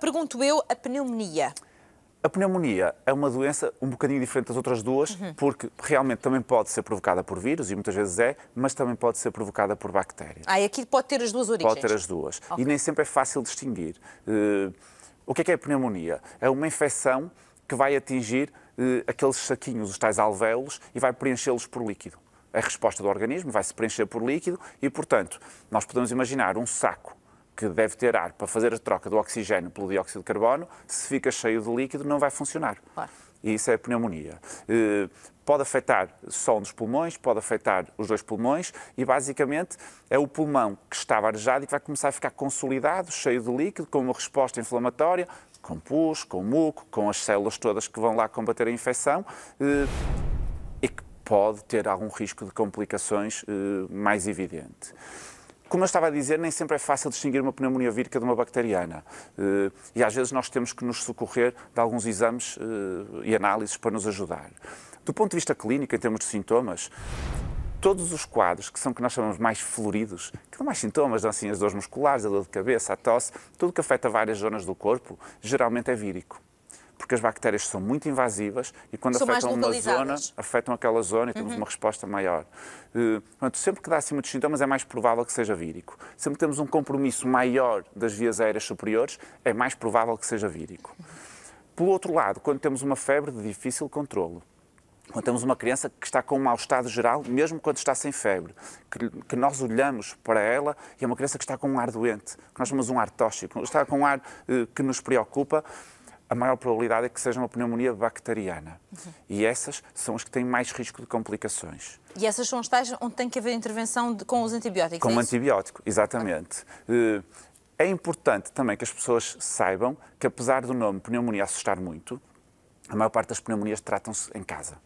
Pergunto eu, a pneumonia. A pneumonia é uma doença um bocadinho diferente das outras duas, uhum. porque realmente também pode ser provocada por vírus, e muitas vezes é, mas também pode ser provocada por bactérias. Ah, e aqui pode ter as duas origens? Pode ter as duas. Okay. E nem sempre é fácil distinguir. Uh, o que é, que é a pneumonia? É uma infecção que vai atingir uh, aqueles saquinhos, os tais alvéolos, e vai preenchê-los por líquido. É a resposta do organismo vai se preencher por líquido e, portanto, nós podemos imaginar um saco que deve ter ar para fazer a troca do oxigênio pelo dióxido de carbono, se fica cheio de líquido, não vai funcionar. Claro. E isso é pneumonia. Eh, pode afetar só um dos pulmões, pode afetar os dois pulmões e, basicamente, é o pulmão que estava arejado e que vai começar a ficar consolidado, cheio de líquido, com uma resposta inflamatória, com pus, com muco, com as células todas que vão lá combater a infecção eh, e que pode ter algum risco de complicações eh, mais evidente como eu estava a dizer, nem sempre é fácil distinguir uma pneumonia vírica de uma bacteriana. Eh, e às vezes nós temos que nos socorrer de alguns exames eh, e análises para nos ajudar. Do ponto de vista clínico, em termos de sintomas, todos os quadros que são que nós chamamos mais floridos, que são mais sintomas, assim as dores musculares, a dor de cabeça, a tosse, tudo que afeta várias zonas do corpo, geralmente é vírico porque as bactérias são muito invasivas e quando são afetam uma zona, afetam aquela zona e temos uhum. uma resposta maior. Eh, portanto, sempre que dá acima dos sintomas é mais provável que seja vírico. Sempre que temos um compromisso maior das vias aéreas superiores, é mais provável que seja vírico. Pelo outro lado, quando temos uma febre de difícil controlo, quando temos uma criança que está com um mau estado geral, mesmo quando está sem febre, que, que, nós olhamos para ela e é uma criança que está com um ar doente, que nós chamamos um ar tóxico, está com um ar uh, que nos preocupa, a maior probabilidade é que seja uma pneumonia bacteriana. Uhum. E essas são as que têm mais risco de complicações. E essas são as tais onde tem que haver intervenção de, com os antibióticos? Com é um antibiótico, exatamente. Eh, é importante também que as pessoas saibam que, apesar do nome pneumonia assustar muito, a maior parte das pneumonias tratam-se em casa.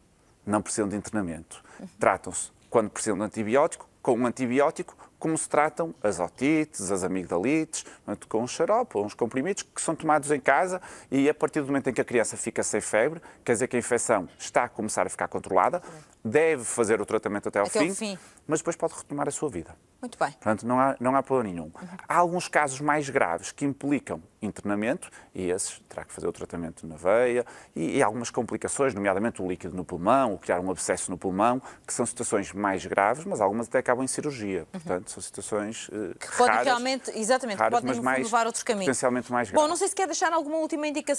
Não precisam de internamento. Uhum. Tratam-se quando precisam de antibiótico, com um antibiótico, como se tratam as otites, as amigdalites, é? com um xarope ou uns comprimidos que são tomados em casa e a partir do momento em que a criança fica sem febre, quer dizer que a infecção está a começar a ficar controlada, deve fazer o tratamento até ao até fim, fim, mas depois pode retomar a sua vida. Muito bem. Portanto, não há, não há problema nenhum. Uhum. Há alguns casos mais graves que implicam internamento e esses terá que fazer o tratamento na veia e, e algumas complicações, nomeadamente o líquido no pulmão, ou criar um abscesso no pulmão, que são situações mais graves, mas algumas até acabam em cirurgia. Uhum. Portanto, Portanto, são situações uh, que raras, realmente, exatamente, raras, podem mas mais, levar outros caminhos. Potencialmente mais graves. Bom, não sei se quer deixar alguma última indicação